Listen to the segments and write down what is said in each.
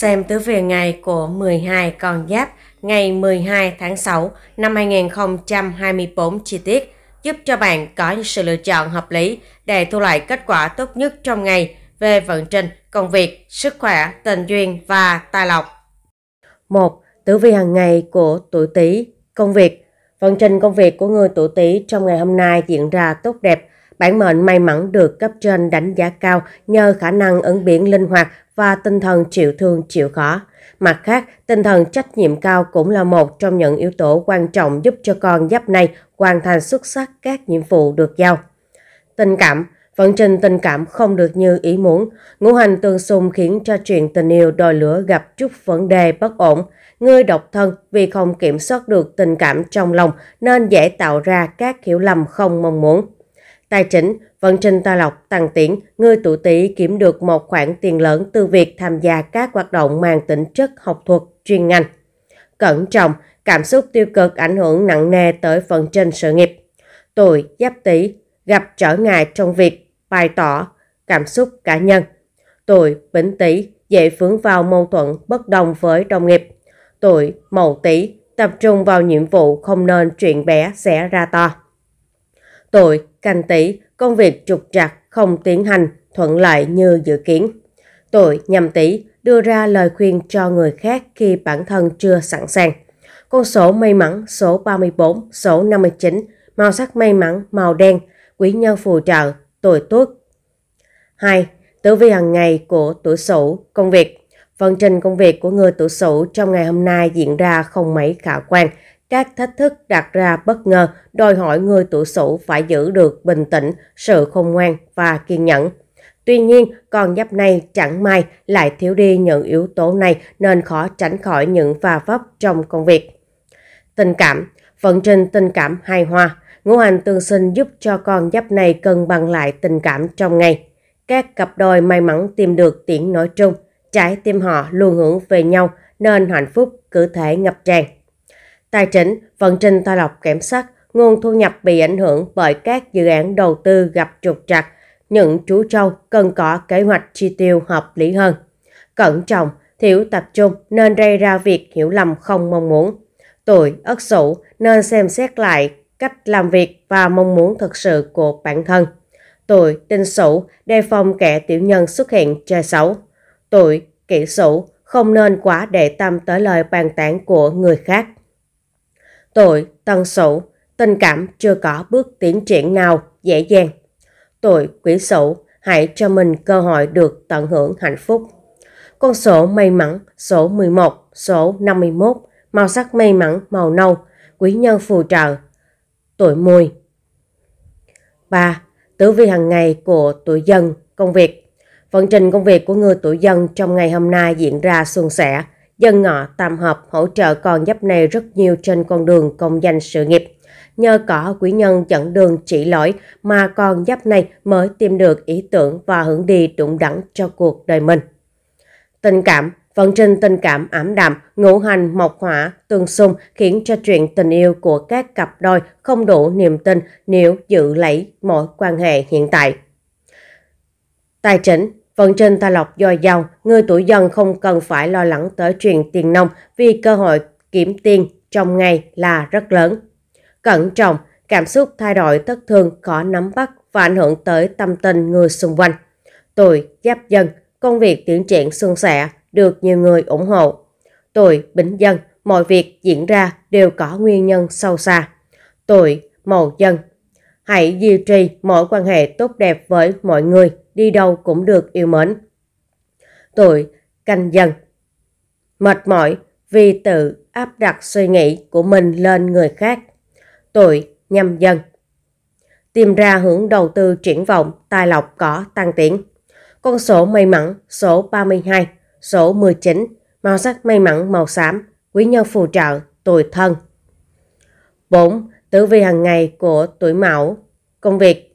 xem tứ về ngày của 12 con giáp ngày 12 tháng 6 năm 2024 chi tiết giúp cho bạn có những sự lựa chọn hợp lý để thu lại kết quả tốt nhất trong ngày về vận trình, công việc, sức khỏe, tình duyên và tài lộc. 1. Tử vi hàng ngày của tuổi Tý, công việc. Vận trình công việc của người tuổi Tý trong ngày hôm nay diễn ra tốt đẹp. Bản mệnh may mắn được cấp trên đánh giá cao nhờ khả năng ứng biến linh hoạt và tinh thần chịu thương chịu khó. Mặt khác, tinh thần trách nhiệm cao cũng là một trong những yếu tố quan trọng giúp cho con giáp này hoàn thành xuất sắc các nhiệm vụ được giao. Tình cảm Vận trình tình cảm không được như ý muốn, ngũ hành tương xung khiến cho chuyện tình yêu đôi lửa gặp chút vấn đề bất ổn. Người độc thân vì không kiểm soát được tình cảm trong lòng nên dễ tạo ra các hiểu lầm không mong muốn. Tài chính, Vận trình Tòa lọc tăng tiến, người tuổi tỷ kiếm được một khoản tiền lớn từ việc tham gia các hoạt động mang tính chất học thuật chuyên ngành. Cẩn trọng, cảm xúc tiêu cực ảnh hưởng nặng nề tới phần trình sự nghiệp. Tuổi giáp tỷ gặp trở ngại trong việc bày tỏ cảm xúc cá nhân. Tuổi bính tỷ dễ vướng vào mâu thuẫn bất đồng với đồng nghiệp. Tuổi mậu tỷ tập trung vào nhiệm vụ không nên chuyện bé sẽ ra to. Tuổi canh tỷ công việc trục trặc không tiến hành thuận lợi như dự kiến. Tội nhầm tỷ đưa ra lời khuyên cho người khác khi bản thân chưa sẵn sàng. Con số may mắn số 34, số 59, màu sắc may mắn màu đen, quý nhân phù trợ, tuổi tuất. 2. Tử vi hàng ngày của tuổi Sửu, công việc. phần trình công việc của người tuổi Sửu trong ngày hôm nay diễn ra không mấy khả quan các thách thức đặt ra bất ngờ đòi hỏi người tuổi Sửu phải giữ được bình tĩnh, sự khôn ngoan và kiên nhẫn. Tuy nhiên, con giáp này chẳng may lại thiếu đi những yếu tố này nên khó tránh khỏi những va vấp trong công việc. Tình cảm Vận trình tình cảm hài hòa, ngũ hành tương sinh giúp cho con giáp này cân bằng lại tình cảm trong ngày. Các cặp đôi may mắn tìm được tiếng nói chung, trái tim họ luôn hướng về nhau nên hạnh phúc cử thể ngập tràn. Tài chính, vận trình thoa lọc kém sắc, nguồn thu nhập bị ảnh hưởng bởi các dự án đầu tư gặp trục trặc. Những chú trâu cần có kế hoạch chi tiêu hợp lý hơn. Cẩn trọng, thiếu tập trung nên gây ra việc hiểu lầm không mong muốn. Tuổi ất sửu nên xem xét lại cách làm việc và mong muốn thực sự của bản thân. Tuổi tinh sửu đề phòng kẻ tiểu nhân xuất hiện chơi xấu. Tuổi kỷ sửu không nên quá để tâm tới lời bàn tán của người khác. Tôi, Tân Sửu, tình cảm chưa có bước tiến triển nào dễ dàng. Tôi, Quỷ Sửu, hãy cho mình cơ hội được tận hưởng hạnh phúc. Con sổ may mắn số 11, số 51, màu sắc may mắn màu nâu, quý nhân phù trợ, tuổi mùi. 3. Tử vi hàng ngày của tuổi dân, công việc. Vận trình công việc của người tuổi dân trong ngày hôm nay diễn ra suôn sẻ, dân ngọ tam hợp hỗ trợ con giáp này rất nhiều trên con đường công danh sự nghiệp. Nhờ có quý nhân dẫn đường chỉ lỗi mà con giáp này mới tìm được ý tưởng và hướng đi đúng đắn cho cuộc đời mình. Tình cảm Vận trình tình cảm ảm đạm, ngũ hành mộc hỏa, tương xung khiến cho chuyện tình yêu của các cặp đôi không đủ niềm tin nếu giữ lấy mối quan hệ hiện tại. Tài chính vẫn trên Tà Lộc dồi dào, người tuổi dần không cần phải lo lắng tới chuyện tiền nông vì cơ hội kiếm tiền trong ngày là rất lớn. Cẩn trọng, cảm xúc thay đổi thất thường khó nắm bắt và ảnh hưởng tới tâm tình người xung quanh. Tuổi Giáp dần công việc tiến triển suôn sẻ, được nhiều người ủng hộ. Tuổi Bính dần mọi việc diễn ra đều có nguyên nhân sâu xa. Tuổi Mậu dần hãy duy trì mọi quan hệ tốt đẹp với mọi người đi đâu cũng được yêu mến. Tuổi canh dần Mệt mỏi vì tự áp đặt suy nghĩ của mình lên người khác. Tuổi nhâm dần Tìm ra hướng đầu tư triển vọng, tài lộc có tăng tiến. Con số may mắn số 32, số 19, màu sắc may mắn màu xám, quý nhân phù trợ, tuổi thân. 4. Tử vi hàng ngày của tuổi mão Công việc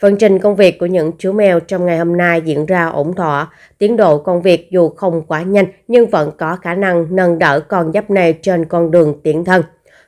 Phần trình công việc của những chú mèo trong ngày hôm nay diễn ra ổn thỏa. Tiến độ công việc dù không quá nhanh nhưng vẫn có khả năng nâng đỡ con giáp này trên con đường tiến thân.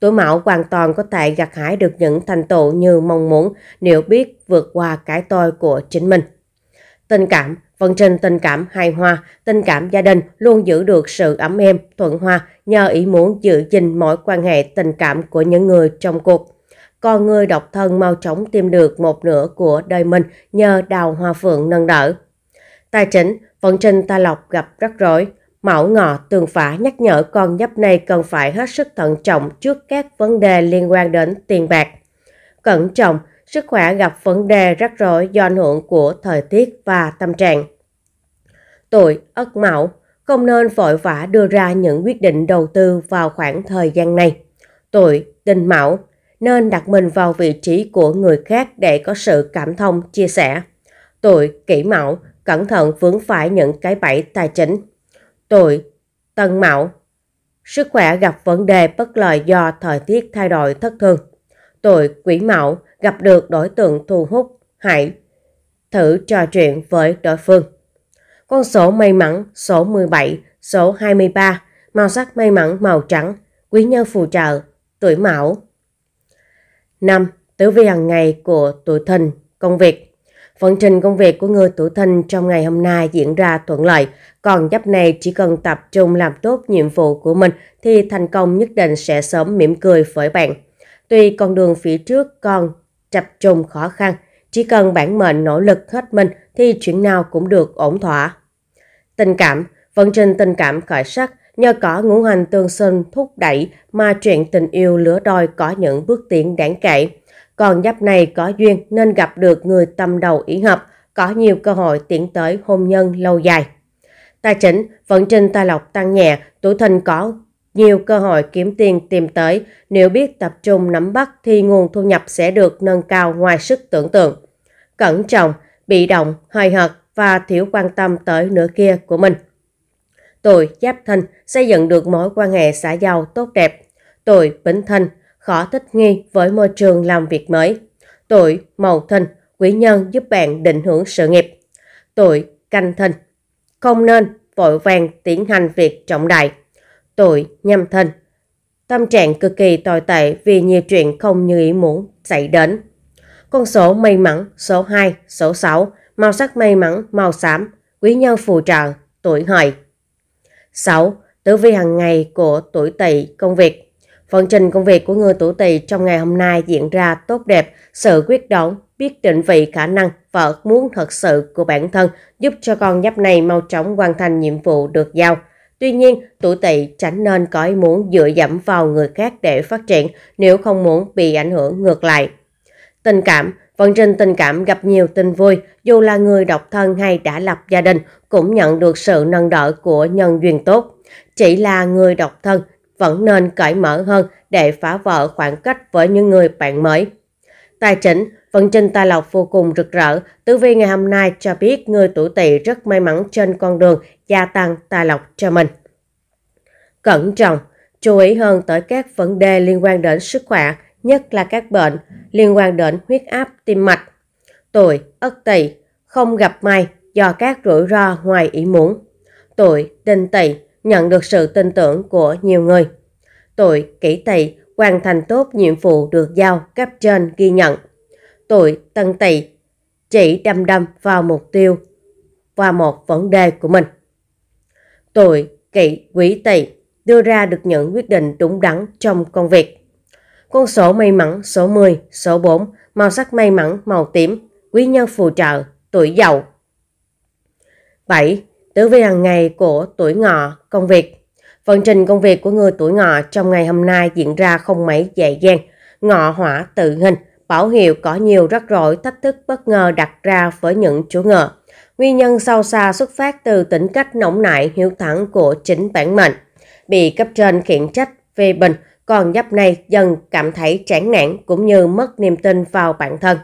Tuổi Mão hoàn toàn có thể gặt hái được những thành tựu như mong muốn nếu biết vượt qua cái tôi của chính mình. Tình cảm Phần trình tình cảm hài hòa, tình cảm gia đình luôn giữ được sự ấm êm, thuận hòa nhờ ý muốn giữ gìn mối quan hệ tình cảm của những người trong cuộc còn người độc thân mau chóng tìm được một nửa của đời mình nhờ đào hoa phượng nâng đỡ. Tài chính, vận trình ta lộc gặp rắc rối. Mão ngọ tường phả nhắc nhở con nhấp này cần phải hết sức thận trọng trước các vấn đề liên quan đến tiền bạc. Cẩn trọng, sức khỏe gặp vấn đề rắc rối do ảnh hưởng của thời tiết và tâm trạng. Tuổi Ất Mão không nên vội vã đưa ra những quyết định đầu tư vào khoảng thời gian này. Tuổi Đinh Mão nên đặt mình vào vị trí của người khác để có sự cảm thông, chia sẻ. Tôi kỹ mạo, cẩn thận vướng phải những cái bẫy tài chính. Tôi tân mạo, sức khỏe gặp vấn đề bất lợi do thời tiết thay đổi thất thường. Tôi quỷ mạo gặp được đối tượng thu hút, hãy thử trò chuyện với đối phương. Con số may mắn số 17, số 23, màu sắc may mắn màu trắng, quý nhân phù trợ, tuổi mão, 5. Tử vi hàng ngày của tuổi thìn công việc. Vận trình công việc của người tuổi thìn trong ngày hôm nay diễn ra thuận lợi, còn giáp này chỉ cần tập trung làm tốt nhiệm vụ của mình thì thành công nhất định sẽ sớm mỉm cười với bạn. Tuy con đường phía trước còn chập trùng khó khăn, chỉ cần bản mệnh nỗ lực hết mình thì chuyện nào cũng được ổn thỏa. Tình cảm, vận trình tình cảm khởi sắc, Nhờ có ngũ hành tương sinh thúc đẩy mà chuyện tình yêu lửa đôi có những bước tiến đáng kể. Còn giáp này có duyên nên gặp được người tâm đầu ý hợp, có nhiều cơ hội tiến tới hôn nhân lâu dài. Tài chính, vận trình tài lộc tăng nhẹ, tuổi thìn có nhiều cơ hội kiếm tiền tìm tới. Nếu biết tập trung nắm bắt thì nguồn thu nhập sẽ được nâng cao ngoài sức tưởng tượng. Cẩn trọng, bị động, hời hợt và thiếu quan tâm tới nửa kia của mình. Tôi, Giáp thân xây dựng được mối quan hệ xã giao tốt đẹp. Tôi, bính thân khó thích nghi với môi trường làm việc mới. Tôi, Mậu thân quý nhân giúp bạn định hướng sự nghiệp. Tôi, Canh thân không nên vội vàng tiến hành việc trọng đại. Tôi, Nhâm thân tâm trạng cực kỳ tồi tệ vì nhiều chuyện không như ý muốn xảy đến. Con số may mắn số 2, số 6, màu sắc may mắn màu xám, quý nhân phù trợ, tuổi hợi. 6. Tử vi hàng ngày của tuổi tỵ công việc Phần trình công việc của người tuổi tỵ trong ngày hôm nay diễn ra tốt đẹp, sự quyết đoán, biết định vị khả năng và muốn thật sự của bản thân giúp cho con nhấp này mau chóng hoàn thành nhiệm vụ được giao. Tuy nhiên, tuổi tỵ tránh nên có ý muốn dựa dẫm vào người khác để phát triển nếu không muốn bị ảnh hưởng ngược lại. Tình cảm Vận trình tình cảm gặp nhiều tin vui, dù là người độc thân hay đã lập gia đình cũng nhận được sự nâng đỡ của nhân duyên tốt. Chỉ là người độc thân vẫn nên cởi mở hơn để phá vỡ khoảng cách với những người bạn mới. Tài chính, vận trình tài lộc vô cùng rực rỡ. Tử vi ngày hôm nay cho biết người tuổi tỵ rất may mắn trên con đường gia tăng tài lộc cho mình. Cẩn trọng, chú ý hơn tới các vấn đề liên quan đến sức khỏe, nhất là các bệnh liên quan đến huyết áp tim mạch, tuổi, ất tỵ, không gặp may do các rủi ro ngoài ý muốn. Tuổi, đinh tỵ nhận được sự tin tưởng của nhiều người. Tuổi, kỷ tỵ hoàn thành tốt nhiệm vụ được giao cấp trên ghi nhận. Tuổi, tân tỵ chỉ đâm đâm vào mục tiêu và một vấn đề của mình. Tuổi, kỷ, quý tỵ đưa ra được những quyết định đúng đắn trong công việc. Con số may mắn số 10, số 4, màu sắc may mắn màu tím, quý nhân phù trợ, tuổi giàu. 7. Tử vi hàng ngày của tuổi ngọ, công việc. Vận trình công việc của người tuổi ngọ trong ngày hôm nay diễn ra không mấy dễ dàng. Ngọ hỏa tự hình, bảo hiệu có nhiều rắc rối thách thức bất ngờ đặt ra với những chú ngựa. Nguyên nhân sâu xa xuất phát từ tính cách nóng nảy hiếu thắng của chính bản mệnh. Bị cấp trên khiển trách, phê bình, còn nhóc này dần cảm thấy chán nản cũng như mất niềm tin vào bản thân.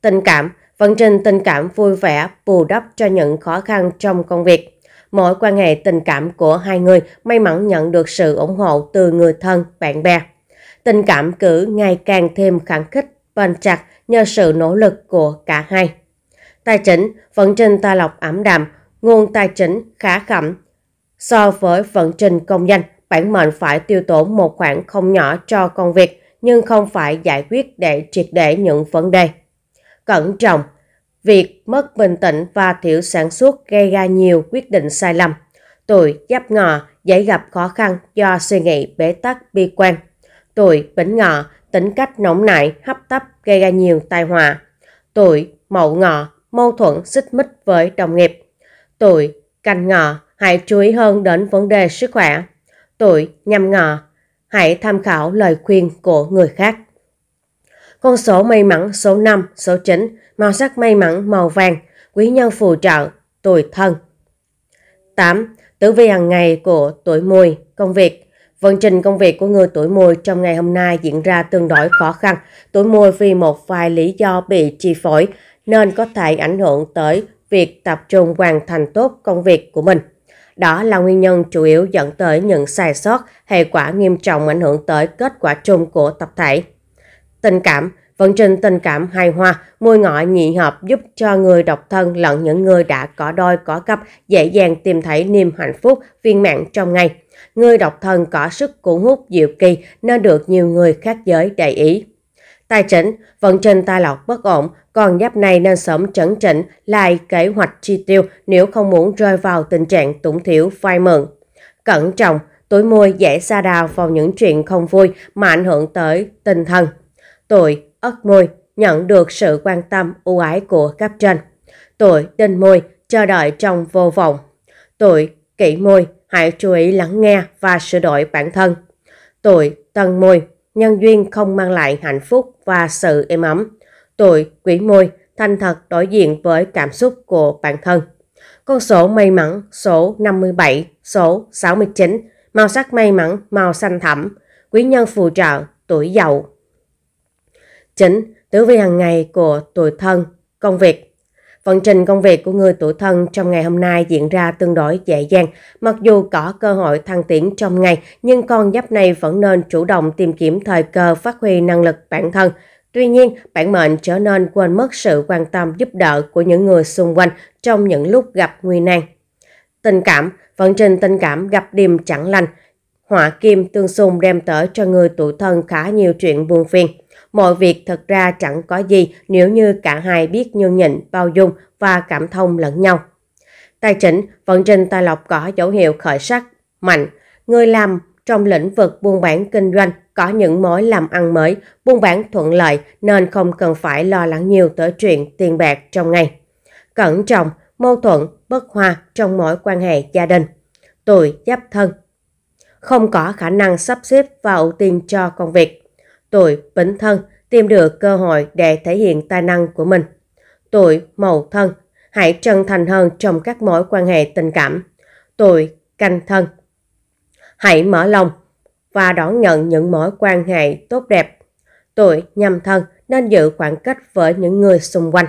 Tình cảm, vận trình tình cảm vui vẻ bù đắp cho những khó khăn trong công việc. Mỗi quan hệ tình cảm của hai người may mắn nhận được sự ủng hộ từ người thân, bạn bè. Tình cảm cử ngày càng thêm khẳng khích, bền chặt nhờ sự nỗ lực của cả hai. Tài chính, vận trình tài lộc ảm đạm, nguồn tài chính khá khẩm so với vận trình công danh bản mệnh phải tiêu tốn một khoản không nhỏ cho công việc nhưng không phải giải quyết để triệt để những vấn đề. Cẩn trọng, việc mất bình tĩnh và thiểu sản xuất gây ra nhiều quyết định sai lầm. Tuổi giáp ngọ dễ gặp khó khăn do suy nghĩ bế tắc bi quan. Tuổi bính ngọ tính cách nóng nảy, hấp tấp gây ra nhiều tai họa. Tuổi mậu ngọ mâu thuẫn xích mích với đồng nghiệp. Tuổi canh ngọ hãy chú ý hơn đến vấn đề sức khỏe tuổi, nhằm ngọ. Hãy tham khảo lời khuyên của người khác. Con số may mắn số 5, số 9, màu sắc may mắn màu vàng, quý nhân phù trợ, tuổi thân. 8. Tử vi hàng ngày của tuổi mùi, công việc. Vận trình công việc của người tuổi mùi trong ngày hôm nay diễn ra tương đối khó khăn. Tuổi mùi vì một vài lý do bị chi phối nên có thể ảnh hưởng tới việc tập trung hoàn thành tốt công việc của mình. Đó là nguyên nhân chủ yếu dẫn tới những sai sót, hệ quả nghiêm trọng ảnh hưởng tới kết quả chung của tập thể. Tình cảm Vận trình tình cảm hài hòa, môi ngọ nhị hợp giúp cho người độc thân lẫn những người đã có đôi có cặp dễ dàng tìm thấy niềm hạnh phúc viên mãn trong ngày. Người độc thân có sức cuốn hút diệu kỳ nên được nhiều người khác giới để ý. Tài chính, vận trình tai lọt bất ổn, còn giáp này nên sớm chấn chỉnh lại kế hoạch chi tiêu nếu không muốn rơi vào tình trạng túng thiếu vay mượn. Cẩn trọng, tuổi môi dễ xa đào vào những chuyện không vui mà ảnh hưởng tới tinh thần. Tuổi ất môi nhận được sự quan tâm ưu ái của cấp trên. Tuổi đinh môi chờ đợi trong vô vọng. Tuổi kỷ môi hãy chú ý lắng nghe và sửa đổi bản thân. Tuổi tân môi nhân duyên không mang lại hạnh phúc và sự êm ấm. Tuổi quỷ môi thành thật đối diện với cảm xúc của bản thân. Con số may mắn số 57, số 69, màu sắc may mắn màu xanh thẳm, quý nhân phù trợ, tuổi dậu. Chính tử vi hàng ngày của tuổi thân, công việc Vận trình công việc của người tuổi thân trong ngày hôm nay diễn ra tương đối dễ dàng. Mặc dù có cơ hội thăng tiến trong ngày, nhưng con giáp này vẫn nên chủ động tìm kiếm thời cơ phát huy năng lực bản thân. Tuy nhiên, bản mệnh trở nên quên mất sự quan tâm giúp đỡ của những người xung quanh trong những lúc gặp nguy nan. Tình cảm, vận trình tình cảm gặp điềm chẳng lành. Họa kim tương xung đem tới cho người tuổi thân khá nhiều chuyện buồn phiền. Mọi việc thật ra chẳng có gì nếu như cả hai biết nhường nhịn, bao dung và cảm thông lẫn nhau. Tài chính, vận trình tài lộc có dấu hiệu khởi sắc, mạnh. Người làm trong lĩnh vực buôn bán kinh doanh có những mối làm ăn mới, buôn bán thuận lợi nên không cần phải lo lắng nhiều tới chuyện tiền bạc trong ngày. Cẩn trọng, mâu thuẫn, bất hòa trong mối quan hệ gia đình. Tuổi giáp thân Không có khả năng sắp xếp và ưu tiên cho công việc tuổi bính thân tìm được cơ hội để thể hiện tài năng của mình. Tuổi mậu thân hãy chân thành hơn trong các mối quan hệ tình cảm. Tuổi canh thân hãy mở lòng và đón nhận những mối quan hệ tốt đẹp. Tuổi nhâm thân nên giữ khoảng cách với những người xung quanh.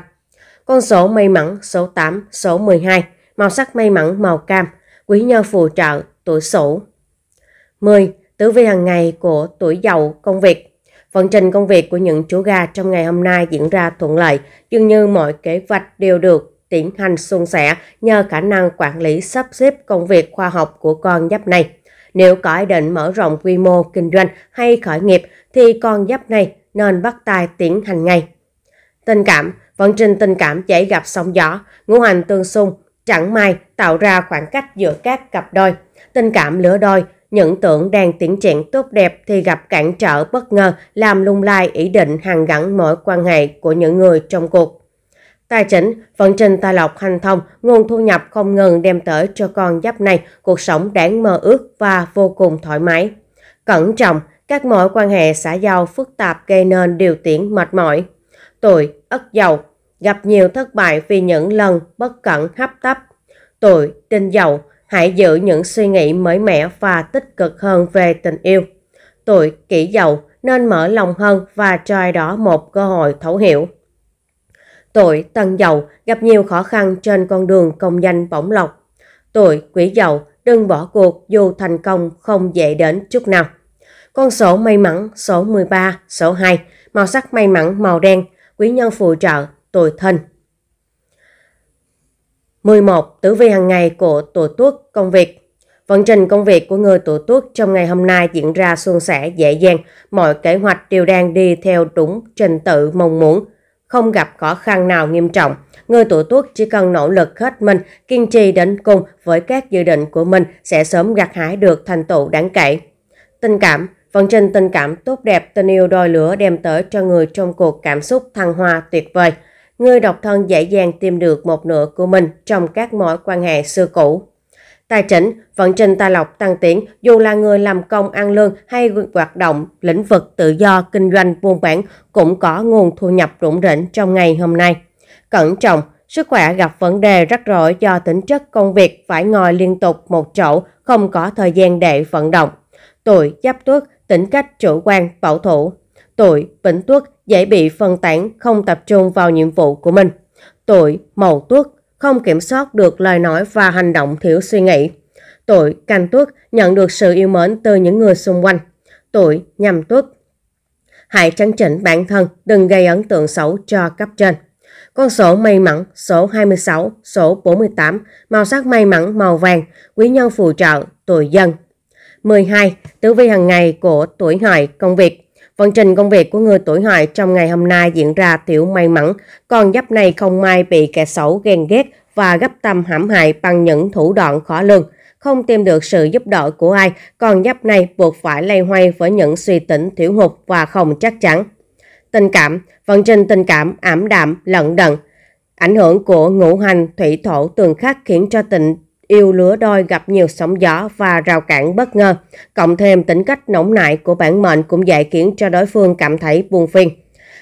Con số may mắn số 8, số 12, màu sắc may mắn màu cam, quý nhân phù trợ tuổi Sửu. 10. Tử vi hàng ngày của tuổi giàu công việc. Vận trình công việc của những chú gà trong ngày hôm nay diễn ra thuận lợi, dường như mọi kế hoạch đều được tiến hành suôn sẻ nhờ khả năng quản lý sắp xếp công việc khoa học của con giáp này. Nếu có ý định mở rộng quy mô kinh doanh hay khởi nghiệp thì con giáp này nên bắt tay tiến hành ngay. Tình cảm, vận trình tình cảm dễ gặp sóng gió, ngũ hành tương xung, chẳng may tạo ra khoảng cách giữa các cặp đôi. Tình cảm lửa đôi những tưởng đang tiến triển tốt đẹp thì gặp cản trở bất ngờ làm lung lai ý định hàng gắn mối quan hệ của những người trong cuộc. Tài chính, vận trình tài lộc hành thông, nguồn thu nhập không ngừng đem tới cho con giáp này cuộc sống đáng mơ ước và vô cùng thoải mái. Cẩn trọng, các mối quan hệ xã giao phức tạp gây nên điều tiễn mệt mỏi. Tuổi, ất dầu, gặp nhiều thất bại vì những lần bất cẩn hấp tấp. Tuổi, tinh dầu, Hãy giữ những suy nghĩ mới mẻ và tích cực hơn về tình yêu. Tuổi kỷ dậu nên mở lòng hơn và cho ai đó một cơ hội thấu hiểu. Tuổi tân dậu gặp nhiều khó khăn trên con đường công danh bổng lộc. Tuổi quỷ dậu đừng bỏ cuộc dù thành công không dễ đến chút nào. Con số may mắn số 13, số 2, màu sắc may mắn màu đen, quý nhân phù trợ, tuổi thân. 11. Tử vi hàng ngày của tuổi Tuất công việc. Vận trình công việc của người tuổi Tuất trong ngày hôm nay diễn ra suôn sẻ dễ dàng, mọi kế hoạch đều đang đi theo đúng trình tự mong muốn, không gặp khó khăn nào nghiêm trọng. Người tuổi Tuất chỉ cần nỗ lực hết mình, kiên trì đến cùng với các dự định của mình sẽ sớm gặt hái được thành tựu đáng kể. Tình cảm Vận trình tình cảm tốt đẹp, tình yêu đôi lửa đem tới cho người trong cuộc cảm xúc thăng hoa tuyệt vời – người độc thân dễ dàng tìm được một nửa của mình trong các mối quan hệ xưa cũ. Tài chính, vận trình tài lộc tăng tiến dù là người làm công ăn lương hay hoạt động lĩnh vực tự do kinh doanh buôn bán cũng có nguồn thu nhập rủng rỉnh trong ngày hôm nay. Cẩn trọng, sức khỏe gặp vấn đề rắc rối do tính chất công việc phải ngồi liên tục một chỗ, không có thời gian để vận động. Tuổi giáp tuất, tính cách chủ quan, bảo thủ. Tuổi bính tuất, dễ bị phân tán, không tập trung vào nhiệm vụ của mình. Tuổi mậu tuất không kiểm soát được lời nói và hành động thiếu suy nghĩ. Tuổi canh tuất nhận được sự yêu mến từ những người xung quanh. Tuổi nhâm tuất hãy chấn chỉnh bản thân, đừng gây ấn tượng xấu cho cấp trên. Con số may mắn số 26, số 48, màu sắc may mắn màu vàng, quý nhân phù trợ, tuổi dân. 12. Tử vi hàng ngày của tuổi hợi công việc. Vận trình công việc của người tuổi hợi trong ngày hôm nay diễn ra tiểu may mắn, còn giáp này không may bị kẻ xấu ghen ghét và gấp tâm hãm hại bằng những thủ đoạn khó lường. Không tìm được sự giúp đỡ của ai, còn giáp này buộc phải lay hoay với những suy tính thiếu hụt và không chắc chắn. Tình cảm, vận trình tình cảm ảm đạm, lận đận. Ảnh hưởng của ngũ hành, thủy thổ, tường khắc khiến cho tình yêu lứa đôi gặp nhiều sóng gió và rào cản bất ngờ. Cộng thêm tính cách nóng nại của bản mệnh cũng dễ khiến cho đối phương cảm thấy buồn phiền.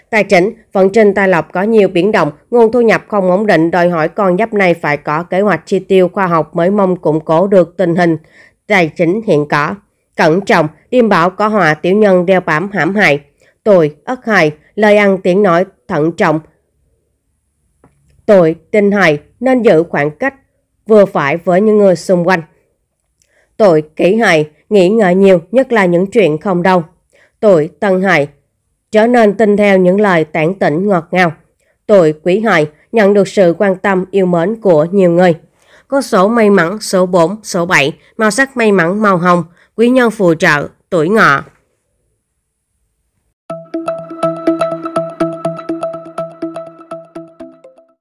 Tài chính, vận trình tài lộc có nhiều biến động, nguồn thu nhập không ổn định đòi hỏi con giáp này phải có kế hoạch chi tiêu khoa học mới mong củng cố được tình hình tài chính hiện có. Cẩn trọng, điềm bảo có họa tiểu nhân đeo bám hãm hại. Tuổi, ất hại, lời ăn tiếng nói thận trọng. Tuổi, tinh hại, nên giữ khoảng cách vừa phải với những người xung quanh. tội kỷ hại nghĩ ngợi nhiều nhất là những chuyện không đâu. tội tân hại trở nên tin theo những lời tản tỉnh ngọt ngào. tội quý hại nhận được sự quan tâm yêu mến của nhiều người. Có số may mắn số 4, số 7, màu sắc may mắn màu hồng, quý nhân phù trợ, tuổi ngọ.